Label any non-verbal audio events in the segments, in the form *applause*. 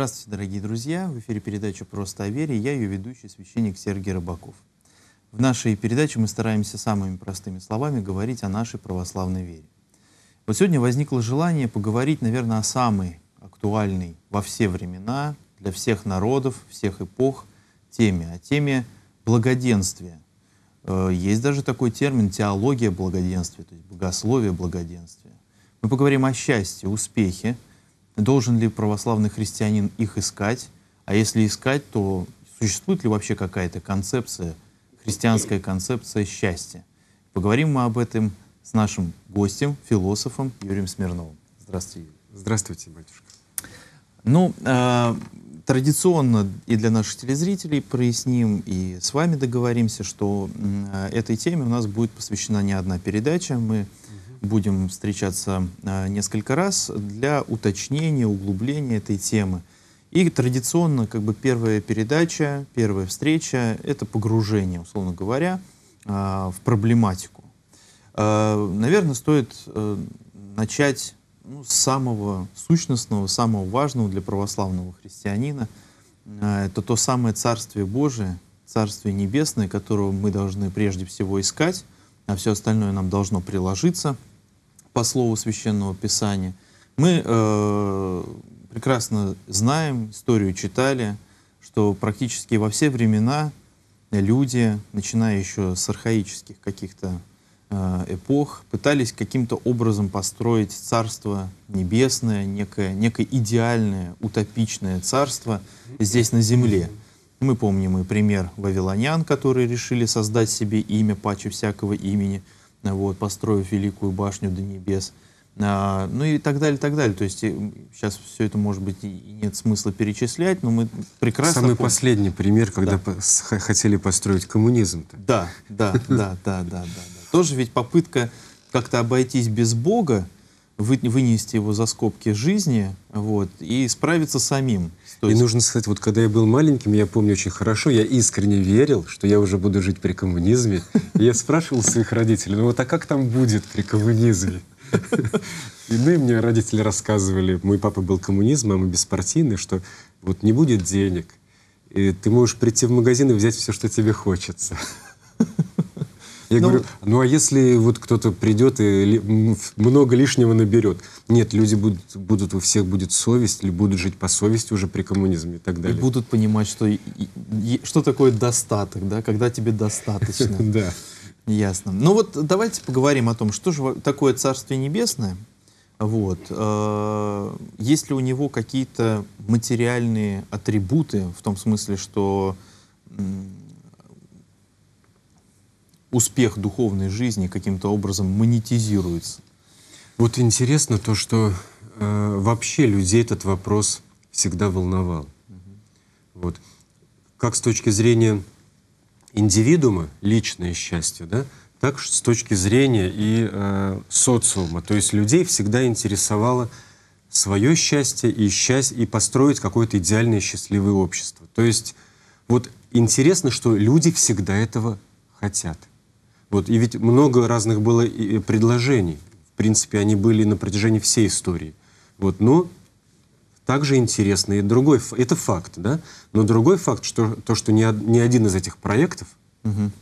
Здравствуйте, дорогие друзья! В эфире передача «Просто о вере» я ее ведущий, священник Сергей Рыбаков. В нашей передаче мы стараемся самыми простыми словами говорить о нашей православной вере. Вот сегодня возникло желание поговорить, наверное, о самой актуальной во все времена, для всех народов, всех эпох теме, о теме благоденствия. Э, есть даже такой термин теология благоденствия, то есть богословие благоденствия. Мы поговорим о счастье, успехе, Должен ли православный христианин их искать? А если искать, то существует ли вообще какая-то концепция, христианская концепция счастья? Поговорим мы об этом с нашим гостем, философом Юрием Смирновым. Здравствуйте, Юрий. Здравствуйте, батюшка. Ну, э, традиционно и для наших телезрителей проясним, и с вами договоримся, что э, этой теме у нас будет посвящена не одна передача. Мы будем встречаться а, несколько раз для уточнения, углубления этой темы. И традиционно, как бы первая передача, первая встреча — это погружение, условно говоря, а, в проблематику. А, Наверное, стоит э, начать ну, с самого сущностного, самого важного для православного христианина. Это то самое Царствие Божие, Царствие Небесное, которое мы должны прежде всего искать, а все остальное нам должно приложиться — по слову Священного Писания. Мы э, прекрасно знаем, историю читали, что практически во все времена люди, начиная еще с архаических каких-то э, эпох, пытались каким-то образом построить царство небесное, некое, некое идеальное, утопичное царство здесь на земле. Мы помним и пример вавилонян, которые решили создать себе имя паче всякого имени — вот, построив великую башню до небес, а, ну и так далее, так далее. То есть э, сейчас все это, может быть, и нет смысла перечислять, но мы прекрасно... Самый помним. последний пример, когда да. по хотели построить коммунизм. -то. Да, да, да, да, да, да. Тоже ведь попытка как-то обойтись без Бога, вынести его за скобки жизни, вот, и справиться самим. То есть... И нужно сказать, вот когда я был маленьким, я помню очень хорошо, я искренне верил, что я уже буду жить при коммунизме. И я спрашивал своих родителей, ну вот а как там будет при коммунизме? *laughs* И ну, мне родители рассказывали, мой папа был коммунист, а мама беспартийный, что вот не будет денег, и ты можешь прийти в магазин и взять все, что тебе хочется. Я ну, говорю, ну а если вот кто-то придет и много лишнего наберет? Нет, люди будут, будут, у всех будет совесть, или будут жить по совести уже при коммунизме и так далее. И будут понимать, что, что такое достаток, да, когда тебе достаточно. *laughs* Да. Ясно. Ну вот давайте поговорим о том, что же такое Царствие Небесное. Вот. Э, есть ли у него какие-то материальные атрибуты, в том смысле, что успех духовной жизни каким-то образом монетизируется? Вот интересно то, что э, вообще людей этот вопрос всегда волновал. Угу. Вот. Как с точки зрения индивидуума личное счастье, да, так с точки зрения и э, социума. То есть людей всегда интересовало свое счастье и счастье, и построить какое-то идеальное счастливое общество. То есть вот интересно, что люди всегда этого хотят. Вот, и ведь много разных было предложений. В принципе, они были на протяжении всей истории. Вот, но также интересно и другой, это факт, да, но другой факт, что то, что ни, ни один из этих проектов угу.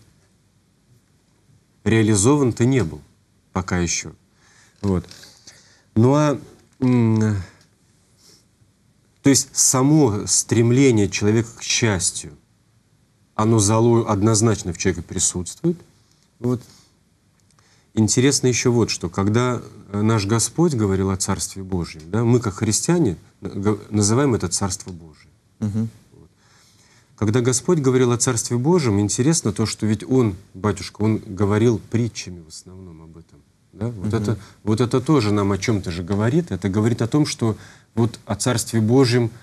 реализован-то не был пока еще. Вот. Ну а, то есть само стремление человека к счастью, оно залу однозначно в человеке присутствует, вот интересно еще вот что. Когда э, наш Господь говорил о Царстве Божьем, да, мы, как христиане, называем это Царство Божье. Угу. Когда Господь говорил о Царстве Божьем, интересно то, что ведь Он, батюшка, Он говорил притчами в основном об этом. Да? Вот, угу. это, вот это тоже нам о чем-то же говорит. Это говорит о том, что вот о Царстве Божьем —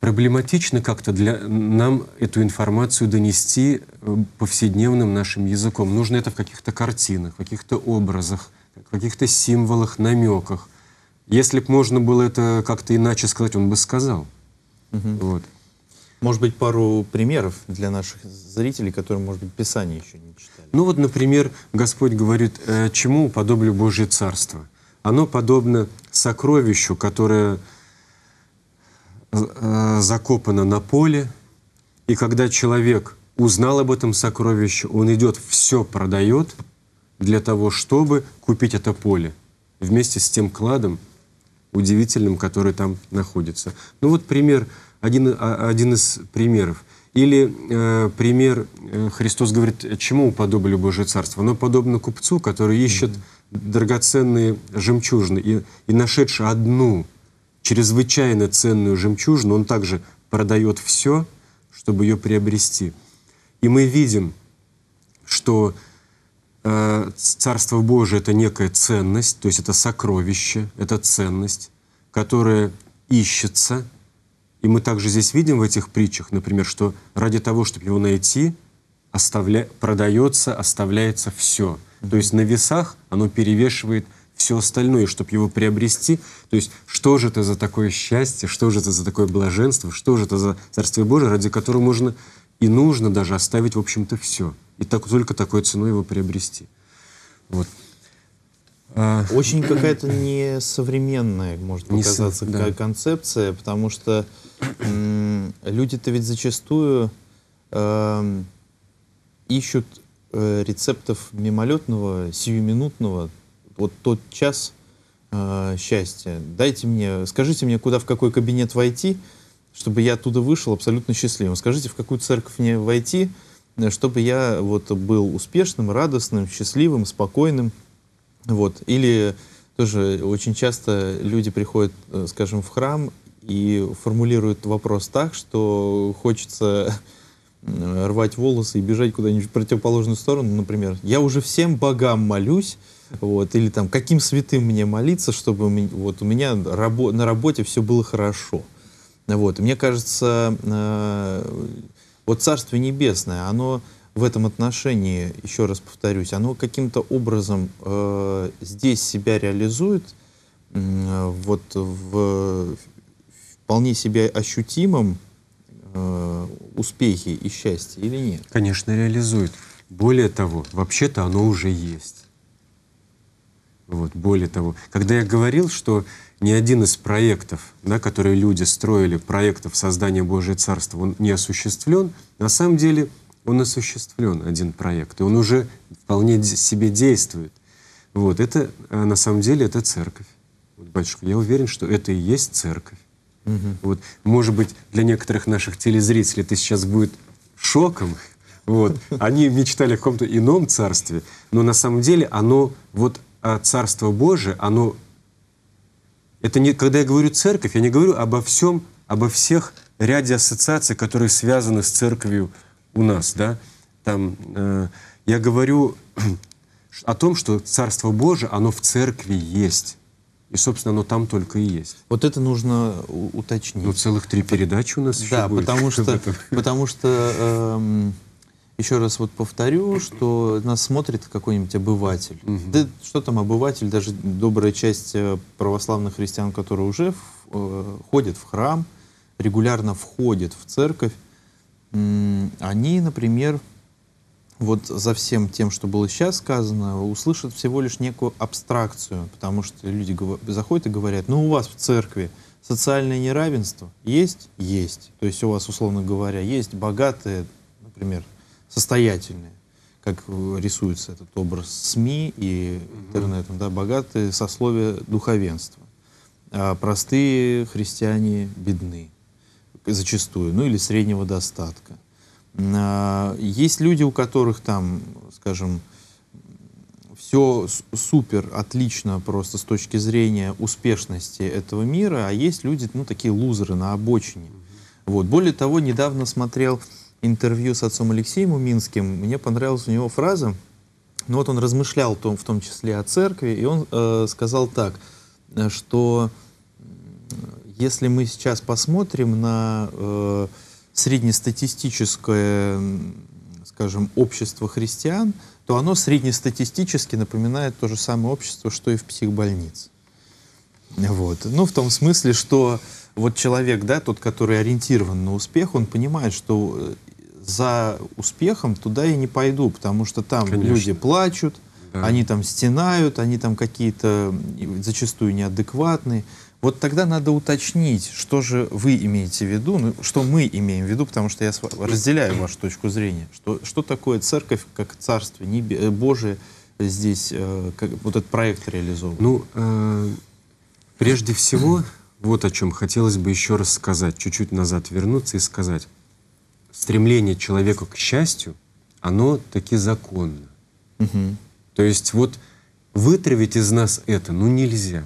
проблематично как-то для нам эту информацию донести э, повседневным нашим языком. Нужно это в каких-то картинах, в каких-то образах, в каких-то символах, намеках. Если бы можно было это как-то иначе сказать, он бы сказал. Угу. Вот. Может быть, пару примеров для наших зрителей, которые, может быть, Писание еще не читали. Ну вот, например, Господь говорит, «Э, чему подоблю Божье Царство? Оно подобно сокровищу, которое Э, закопано на поле, и когда человек узнал об этом сокровище, он идет, все продает для того, чтобы купить это поле вместе с тем кладом удивительным, который там находится. Ну вот пример, один, а, один из примеров. Или э, пример, э, Христос говорит, чему уподобили Божие Царство? Оно подобно купцу, который ищет драгоценные жемчужины и, и нашедший одну – чрезвычайно ценную жемчужину, он также продает все, чтобы ее приобрести. И мы видим, что э, Царство Божие — это некая ценность, то есть это сокровище, это ценность, которая ищется. И мы также здесь видим в этих притчах, например, что ради того, чтобы его найти, оставля... продается, оставляется все. То есть на весах оно перевешивает — все остальное, чтобы его приобрести. То есть, что же это за такое счастье, что же это за такое блаженство, что же это за Царствие Божие, ради которого можно и нужно даже оставить, в общем-то, все. И так, только такой ценой его приобрести. Вот. А, Очень какая-то несовременная, может показаться, не со, да. концепция, потому что люди-то ведь зачастую эм, э, ищут рецептов мимолетного, сиюминутного, вот тот час э, счастья. Дайте мне, скажите мне, куда, в какой кабинет войти, чтобы я оттуда вышел абсолютно счастливым. Скажите, в какую церковь мне войти, э, чтобы я вот был успешным, радостным, счастливым, спокойным. Вот. Или тоже очень часто люди приходят, э, скажем, в храм и формулируют вопрос так, что хочется э, рвать волосы и бежать куда-нибудь в противоположную сторону, например. Я уже всем богам молюсь, вот, или там, каким святым мне молиться, чтобы вот, у меня рабо на работе все было хорошо. Вот, мне кажется, э, вот Царство Небесное, оно в этом отношении, еще раз повторюсь, оно каким-то образом э, здесь себя реализует, э, вот в вполне себе ощутимом э, успехе и счастье или нет? Конечно, реализует. Более того, вообще-то оно уже есть. Вот, более того, когда я говорил, что ни один из проектов, да, которые люди строили, проектов создания Божьего Царства, он не осуществлен, на самом деле он осуществлен, один проект, и он уже вполне себе действует. Вот, это, а на самом деле, это церковь. Вот, батюшка, я уверен, что это и есть церковь. Угу. Вот, может быть, для некоторых наших телезрителей это сейчас будет шоком, вот. Они мечтали о каком-то ином царстве, но на самом деле оно вот а, Царство Божие, оно... Это не, когда я говорю «церковь», я не говорю обо всем, обо всех ряде ассоциаций, которые связаны с церковью у нас, да. Там, э, я говорю о том, что Царство Божие, оно в церкви есть. И, собственно, оно там только и есть. Вот это нужно уточнить. Ну, целых три передачи у нас да, будет. Да, потому что, *laughs* потому что э, еще раз вот повторю, что нас смотрит какой-нибудь обыватель. Угу. Да что там обыватель, даже добрая часть э, православных христиан, которые уже э, ходят в храм, регулярно входят в церковь, они, например, вот за всем тем, что было сейчас сказано, услышат всего лишь некую абстракцию, потому что люди заходят и говорят, ну у вас в церкви социальное неравенство есть? Есть. То есть у вас, условно говоря, есть богатые, например, состоятельные, как рисуется этот образ СМИ и интернетом, да, богатые сословия духовенства. А простые христиане бедны зачастую, ну или среднего достатка. А, есть люди, у которых там, скажем, все супер, отлично просто с точки зрения успешности этого мира, а есть люди, ну, такие лузеры на обочине. Вот. Более того, недавно смотрел интервью с отцом Алексеем Уминским, мне понравилась у него фраза, ну вот он размышлял том, в том числе о церкви, и он э, сказал так, э, что э, если мы сейчас посмотрим на э, среднестатистическое, скажем, общество христиан, то оно среднестатистически напоминает то же самое общество, что и в психбольнице. Вот. Ну, в том смысле, что вот человек, да, тот, который ориентирован на успех, он понимает, что э, за успехом туда я не пойду, потому что там Конечно. люди плачут, да. они там стенают, они там какие-то э, зачастую неадекватные. Вот тогда надо уточнить, что же вы имеете в виду, ну, что мы имеем в виду, потому что я разделяю вашу точку зрения, что, что такое церковь как царство небе, э, Божие здесь, э, как, вот этот проект реализован. Ну, э, прежде всего, вот о чем хотелось бы еще раз сказать, чуть-чуть назад вернуться и сказать. Стремление человека к счастью, оно таки законно. Угу. То есть вот вытравить из нас это, ну нельзя.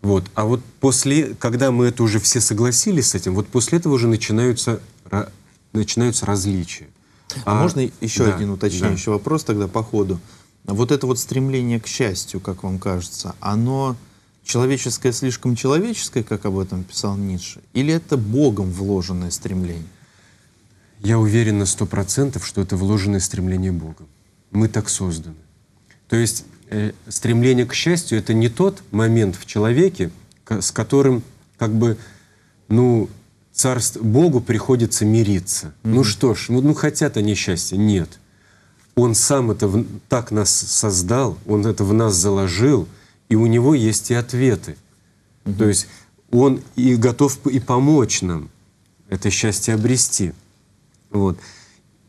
Вот. А вот после, когда мы это уже все согласились с этим, вот после этого уже начинаются, начинаются различия. А, а можно еще да, один уточняющий да. вопрос тогда по ходу? Вот это вот стремление к счастью, как вам кажется, оно человеческое слишком человеческое, как об этом писал Ницше, или это Богом вложенное стремление? Я уверен на сто процентов, что это вложенное стремление Бога. Мы так созданы. То есть э, стремление к счастью — это не тот момент в человеке, с которым как бы, ну, царство Богу приходится мириться. Mm-hmm. Ну что ж, ну, ну хотят они счастья. Нет. Он сам это в, так нас создал, Он это в нас заложил — и у него есть и ответы. Угу. То есть он и готов и помочь нам это счастье обрести. Вот.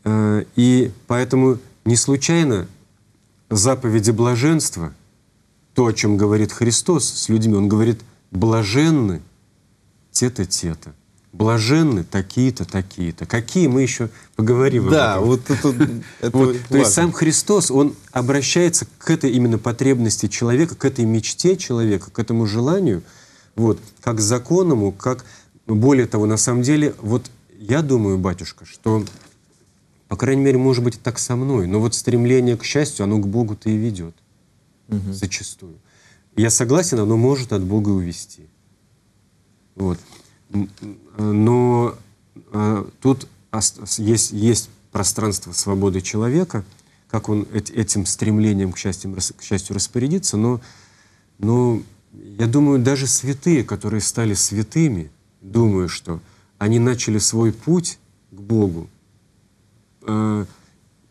Э, и поэтому не случайно заповеди блаженства, то, о чем говорит Христос с людьми, он говорит, блаженны те-то, те-то блаженны такие-то, такие-то. Какие мы еще поговорим да, об этом. вот это, *laughs* это вот, То есть сам Христос, он обращается к этой именно потребности человека, к этой мечте человека, к этому желанию, вот, как законному, как... Ну, более того, на самом деле, вот я думаю, батюшка, что, по крайней мере, может быть, так со мной, но вот стремление к счастью, оно к Богу-то и ведет угу. зачастую. Я согласен, оно может от Бога увести. Вот. Но э, тут есть, есть пространство свободы человека, как он этим стремлением к счастью, к счастью распорядится, но, но я думаю, даже святые, которые стали святыми, думаю, что они начали свой путь к Богу, э,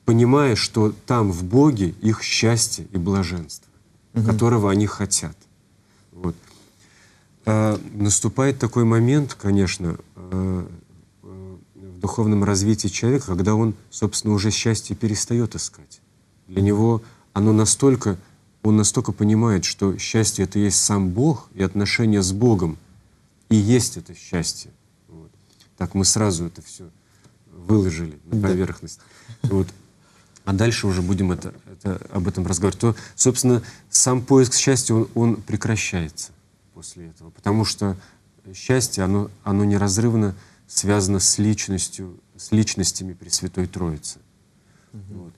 понимая, что там в Боге их счастье и блаженство, угу. которого они хотят. Вот. А, наступает такой момент, конечно, э, в духовном развитии человека, когда он, собственно, уже счастье перестает искать. Для него оно настолько, он настолько понимает, что счастье — это есть сам Бог, и отношения с Богом, и есть это счастье. Вот. Так мы сразу это все выложили на поверхность. Да. Вот. А дальше уже будем это, это, об этом разговаривать. То, собственно, сам поиск счастья, он, он прекращается после этого. Потому что счастье, оно, оно неразрывно связано с личностью, с личностями Пресвятой Троицы. Угу. Вот.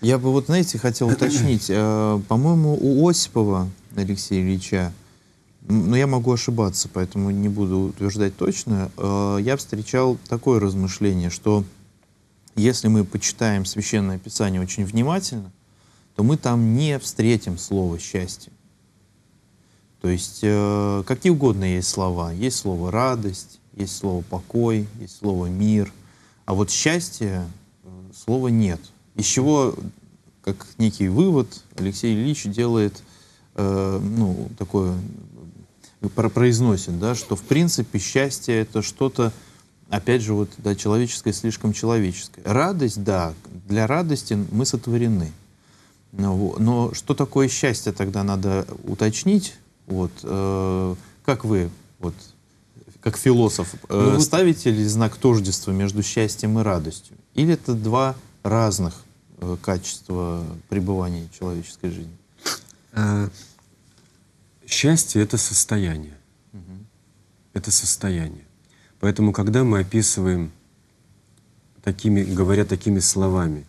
Я бы вот, знаете, хотел *clears throat* уточнить. Э, по-моему, у Осипова Алексея Ильича, но ну, я могу ошибаться, поэтому не буду утверждать точно, э, я встречал такое размышление, что если мы почитаем Священное Писание очень внимательно, то мы там не встретим слово «счастье». То есть э, какие угодно есть слова. Есть слово радость, есть слово покой, есть слово мир. А вот счастье э, слова нет. Из чего, как некий вывод, Алексей Ильич делает, э, ну, такое, э, произносит, да, что в принципе счастье это что-то, опять же, вот, да, человеческое, слишком человеческое. Радость, да, для радости мы сотворены. Но, но что такое счастье, тогда надо уточнить, вот. Э, как вы, вот, как философ, э, ну, ставите ли знак тождества между счастьем и радостью? Или это два разных э, качества пребывания человеческой жизни? счастье — это состояние. Угу. Это состояние. Поэтому, когда мы описываем, такими, говоря такими словами,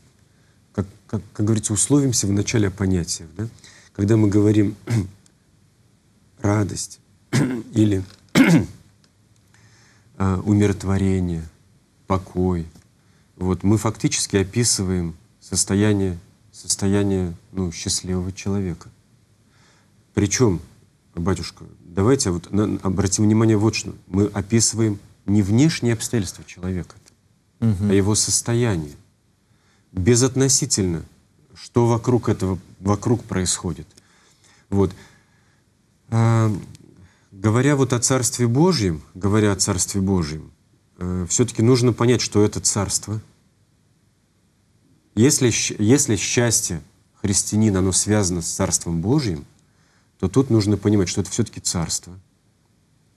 как, как, как говорится, условимся в начале понятия, да? когда мы говорим радость *clears throat* или *clears throat* а, умиротворение, покой. Вот мы фактически описываем состояние, состояние ну, счастливого человека. Причем, батюшка, давайте вот на, обратим внимание вот что. Мы описываем не внешние обстоятельства человека, угу. а его состояние. Безотносительно, что вокруг этого, вокруг происходит. Вот. А, говоря вот о Царстве Божьем, говоря о Царстве Божьем, э, все-таки нужно понять, что это Царство. Если, если счастье христианина, оно связано с Царством Божьим, то тут нужно понимать, что это все-таки Царство.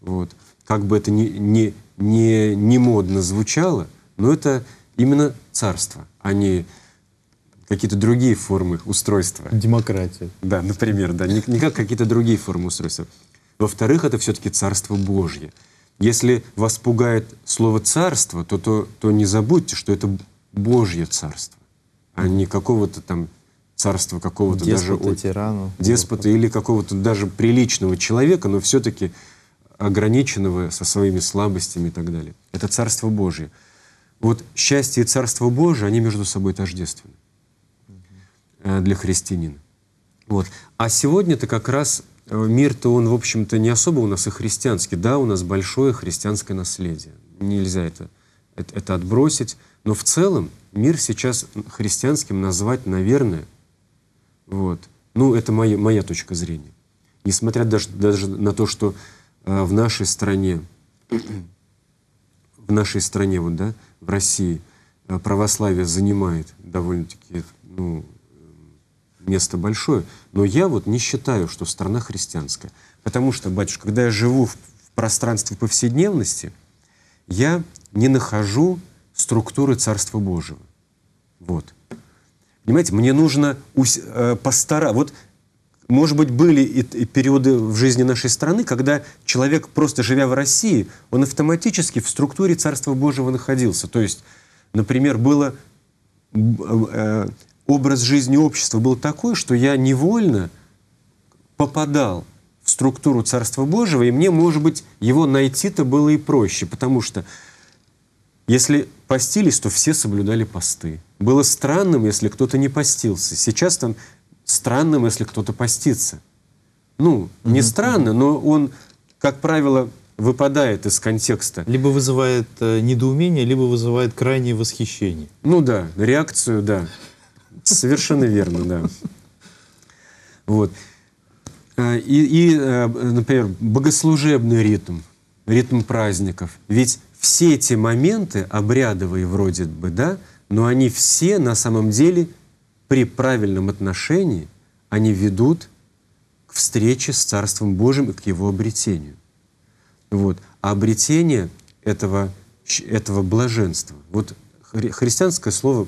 Вот. Как бы это ни, ни, ни, ни модно звучало, но это именно Царство, а не какие-то другие формы устройства. Демократия. Да, например, да, не, не как какие-то другие формы устройства. Во-вторых, это все-таки Царство Божье. Если вас пугает слово «царство», то, то, то не забудьте, что это Божье царство, а не какого-то там царства какого-то даже... тирану. Деспота или какого-то даже приличного человека, но все-таки ограниченного со своими слабостями и так далее. Это Царство Божье. Вот счастье и Царство Божие, они между собой тождественны. Э, для христианина. Вот. А сегодня-то как раз э, мир-то он, в общем-то, не особо у нас и христианский. Да, у нас большое христианское наследие. Нельзя это, это, это отбросить. Но в целом мир сейчас христианским назвать, наверное, вот. Ну, это моя, моя точка зрения. Несмотря даже, даже на то, что э, в нашей стране, в нашей стране, вот, да, в России, э, православие занимает довольно-таки, ну, место большое, но я вот не считаю, что страна христианская. Потому что, батюшка, когда я живу в пространстве повседневности, я не нахожу структуры Царства Божьего. Вот. Понимаете, мне нужно э, постараться. Вот, может быть, были и, и периоды в жизни нашей страны, когда человек, просто живя в России, он автоматически в структуре Царства Божьего находился. То есть, например, было э, э, образ жизни общества был такой, что я невольно попадал в структуру Царства Божьего, и мне, может быть, его найти-то было и проще, потому что если постились, то все соблюдали посты. Было странным, если кто-то не постился. Сейчас там странным, если кто-то постится. Ну, не mm-hmm. странно, но он, как правило, выпадает из контекста. Либо вызывает э, недоумение, либо вызывает крайнее восхищение. Ну да, реакцию, да. Совершенно верно, да. Вот. Э, и, и, э, например, богослужебный ритм, ритм праздников. Ведь все эти моменты, обрядовые вроде бы, да, но они все на самом деле при правильном отношении, они ведут к встрече с Царством Божьим и к его обретению. Вот. А обретение этого, этого блаженства. Вот христианское слово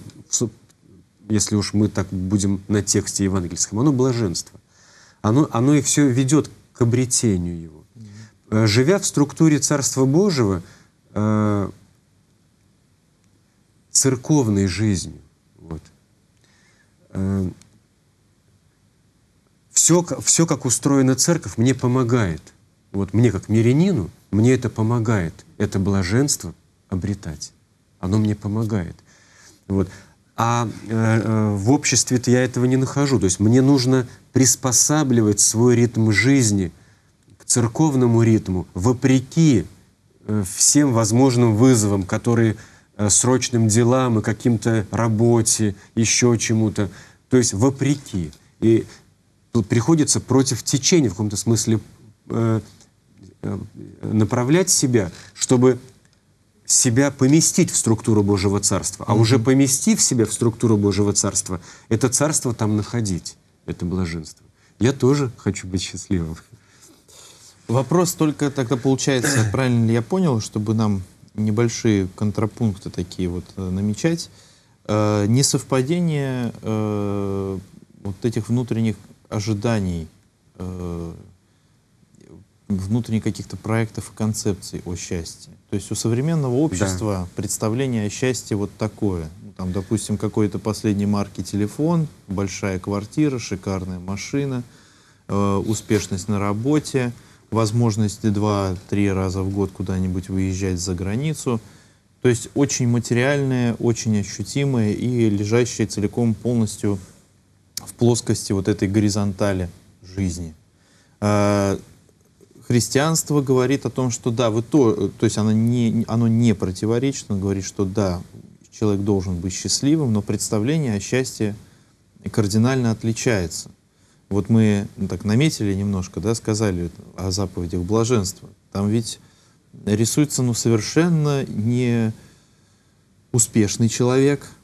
если уж мы так будем на тексте евангельском, оно блаженство. Оно, оно и все ведет к обретению его. Э, живя в структуре Царства Божьего, э, церковной жизнью, вот, э, все, все, как устроена церковь, мне помогает. Вот мне, как мирянину, мне это помогает. Это блаженство обретать. Оно мне помогает. Вот а э, э, в обществе-то я этого не нахожу. То есть мне нужно приспосабливать свой ритм жизни к церковному ритму, вопреки э, всем возможным вызовам, которые э, срочным делам и каким-то работе, еще чему-то. То есть вопреки. И приходится против течения в каком-то смысле э, э направлять себя, чтобы себя поместить в структуру Божьего Царства. А mm -hmm. уже поместив себя в структуру Божьего Царства, это царство там находить, это блаженство. Я тоже хочу быть счастливым. Вопрос только тогда получается, *clears throat* правильно ли я понял, чтобы нам небольшие контрапункты такие вот э, намечать, э, несовпадение э, вот этих внутренних ожиданий э, внутренних каких-то проектов и концепций о счастье. То есть у современного общества да. представление о счастье вот такое. Ну, там, допустим, какой-то последней марки телефон, большая квартира, шикарная машина, э, успешность на работе, возможность два-три раза в год куда-нибудь выезжать за границу. То есть очень материальное, очень ощутимое и лежащее целиком полностью в плоскости вот этой горизонтали жизни. Э, Христианство говорит о том, что да, вы то, э, то есть оно не, оно не противоречит, оно говорит, что да, человек должен быть счастливым, но представление о счастье кардинально отличается. Вот мы ну, так наметили немножко, да, сказали о заповедях блаженства. Там ведь рисуется ну, совершенно не успешный человек —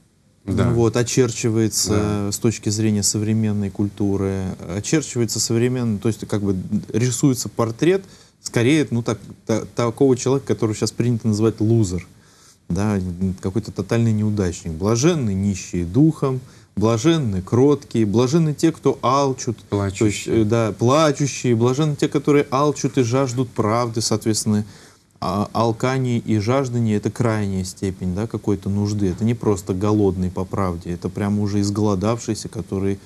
да. Ну вот, очерчивается да. с точки зрения современной культуры, очерчивается современно, то есть как бы рисуется портрет, скорее, ну, так, та, такого человека, которого сейчас принято называть лузер, да, какой-то тотальный неудачник, блаженный, нищий духом, блаженны кроткие, блаженны те, кто алчут, плачущие, то есть, э, да, плачущие, блаженны те, которые алчут и жаждут правды, соответственно, а алкание и жаждание — это крайняя степень да, какой-то нужды. Это не просто голодный по правде, это прямо уже изголодавшийся, который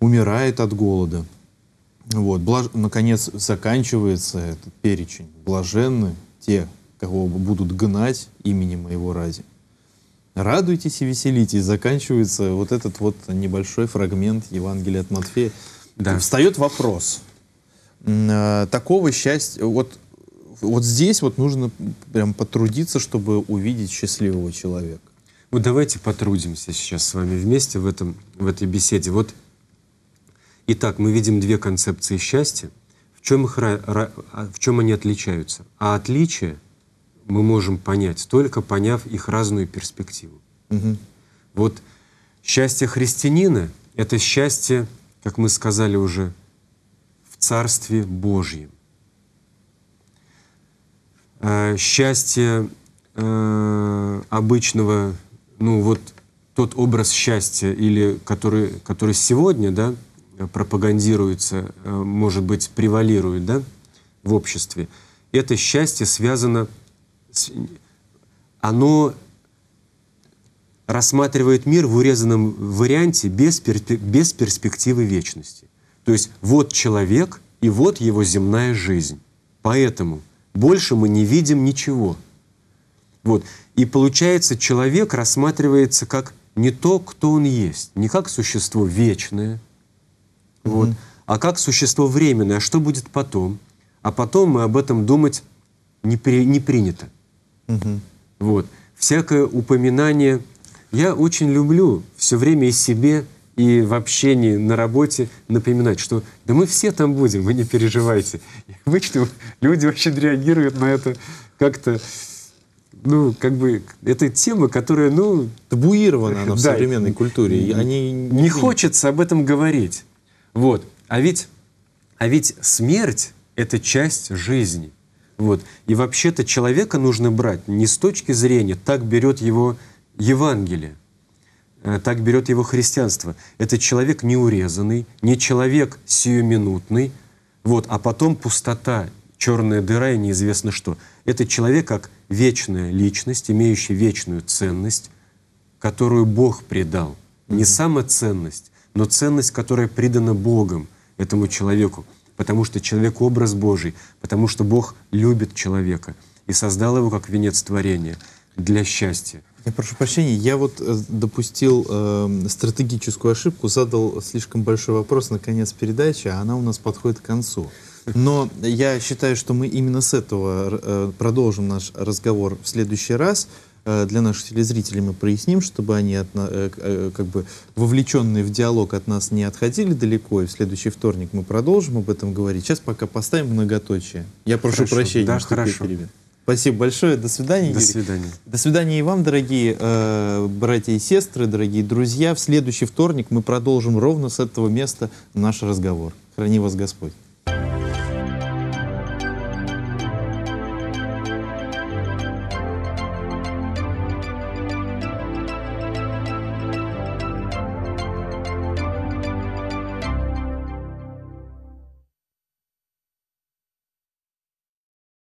умирает от голода. Вот, блаж... наконец, заканчивается этот перечень. Блаженны те, кого будут гнать именем моего ради. Радуйтесь и веселитесь. Заканчивается вот этот вот небольшой фрагмент Евангелия от Матфея. Да. Встает вопрос. А, такого счастья... Вот вот здесь вот нужно прям потрудиться, чтобы увидеть счастливого человека. Вот давайте потрудимся сейчас с вами вместе в, этом, в этой беседе. Вот Итак, мы видим две концепции счастья. В чем, их, а, в чем они отличаются? А отличие мы можем понять, только поняв их разную перспективу. Угу. Вот счастье христианина — это счастье, как мы сказали уже, в Царстве Божьем. Э, счастье э, обычного, ну вот тот образ счастья, или который, который сегодня, да, пропагандируется, э, может быть, превалирует, да, в обществе, это счастье связано, с, оно рассматривает мир в урезанном варианте без, без перспективы вечности. То есть вот человек и вот его земная жизнь. Поэтому больше мы не видим ничего. Вот. И получается, человек рассматривается как не то, кто он есть, не как существо вечное, mm вот, а как существо временное, а что будет потом. А потом мы об этом думать не, при, не принято. mm Вот. Всякое упоминание... Я очень люблю все время и себе и в общении, на работе напоминать, что да мы все там будем, вы не переживайте. И обычно люди очень реагируют на это как-то, ну, как бы, это тема, которая, ну... Табуирована она в да, современной культуре. Они не, не хочется об этом говорить. Вот. А ведь, а ведь смерть — это часть жизни. Вот. И вообще-то человека нужно брать не с точки зрения, так берет его Евангелие. Э, так берет его христианство. Это человек неурезанный, не человек сиюминутный, вот, а потом пустота, черная дыра и неизвестно что. Это человек как вечная личность, имеющая вечную ценность, которую Бог придал. Не сама ценность, но ценность, которая придана Богом этому человеку, потому что человек — образ Божий, потому что Бог любит человека и создал его как венец творения для счастья. Я прошу прощения, я вот э, допустил э, стратегическую ошибку, задал слишком большой вопрос на конец передачи, а она у нас подходит к концу. Но я считаю, что мы именно с этого э, продолжим наш разговор в следующий раз. Э, для наших телезрителей мы проясним, чтобы они, от, э, э, как бы вовлеченные в диалог от нас, не отходили далеко. И в следующий вторник мы продолжим об этом говорить. Сейчас пока поставим многоточие. Я прошу хорошо, прощения, да, что хорошо. перебил. Спасибо большое. До свидания. До Юрий. свидания. До свидания и вам, дорогие э, братья и сестры, дорогие друзья. В следующий вторник мы продолжим ровно с этого места наш разговор. Храни вас Господь.